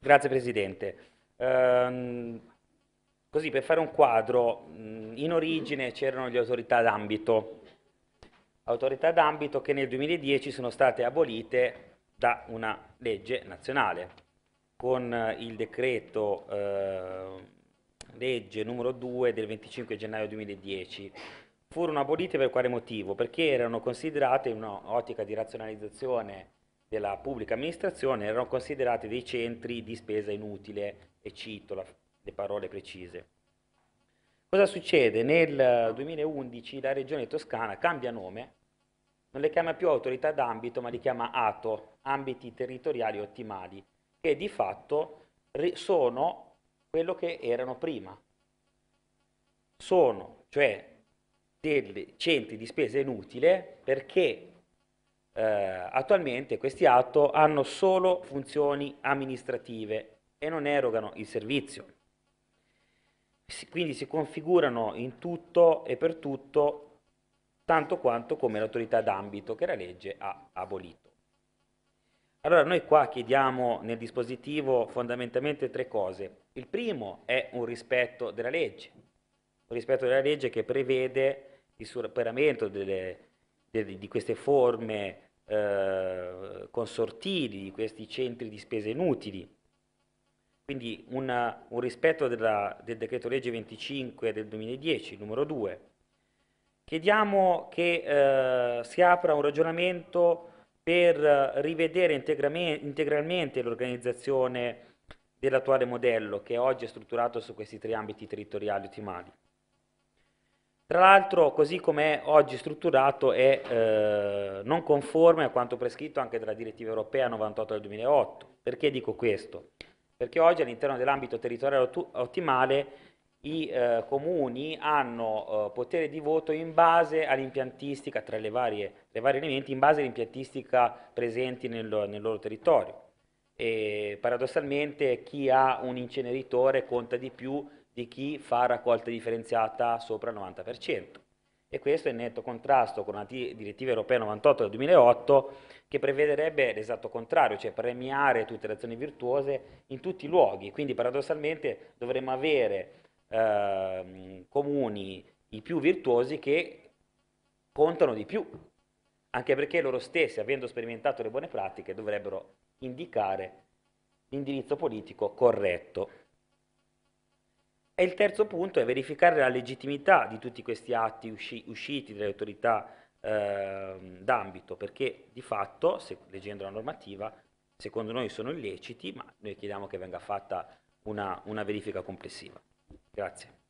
Grazie Presidente. Ehm, così per fare un quadro, mm, in origine c'erano le autorità d'ambito, autorità d'ambito che nel 2010 sono state abolite da una legge nazionale con eh, il decreto eh, legge numero 2 del 25 gennaio 2010. Furono abolite per quale motivo? Perché erano considerate in un'ottica di razionalizzazione della pubblica amministrazione erano considerati dei centri di spesa inutile e cito la, le parole precise. Cosa succede? Nel 2011 la regione toscana cambia nome, non le chiama più autorità d'ambito ma li chiama ATO, ambiti territoriali ottimali, che di fatto sono quello che erano prima. Sono cioè dei centri di spesa inutile perché eh, attualmente questi atto hanno solo funzioni amministrative e non erogano il servizio. Si, quindi si configurano in tutto e per tutto tanto quanto come l'autorità d'ambito che la legge ha abolito. Allora noi qua chiediamo nel dispositivo fondamentalmente tre cose. Il primo è un rispetto della legge, un rispetto della legge che prevede il superamento delle di, di queste forme eh, consortili, di questi centri di spese inutili. Quindi una, un rispetto della, del decreto legge 25 del 2010, numero 2. Chiediamo che eh, si apra un ragionamento per rivedere integralmente l'organizzazione dell'attuale modello che oggi è strutturato su questi tre ambiti territoriali ottimali. Tra l'altro, così come è oggi strutturato, è eh, non conforme a quanto prescritto anche dalla direttiva europea 98 del 2008. Perché dico questo? Perché oggi all'interno dell'ambito territoriale ottimale i eh, comuni hanno eh, potere di voto in base all'impiantistica, tra le varie, le varie, elementi, in base all'impiantistica presenti nel, nel loro territorio. E paradossalmente chi ha un inceneritore conta di più di chi fa raccolta differenziata sopra il 90%. E questo è in netto contrasto con la direttiva europea 98 del 2008 che prevederebbe l'esatto contrario, cioè premiare tutte le azioni virtuose in tutti i luoghi. Quindi paradossalmente dovremmo avere eh, comuni i più virtuosi che contano di più, anche perché loro stessi, avendo sperimentato le buone pratiche, dovrebbero indicare l'indirizzo politico corretto. E il terzo punto è verificare la legittimità di tutti questi atti usci usciti dalle autorità eh, d'ambito, perché di fatto, se, leggendo la normativa, secondo noi sono illeciti, ma noi chiediamo che venga fatta una, una verifica complessiva. Grazie.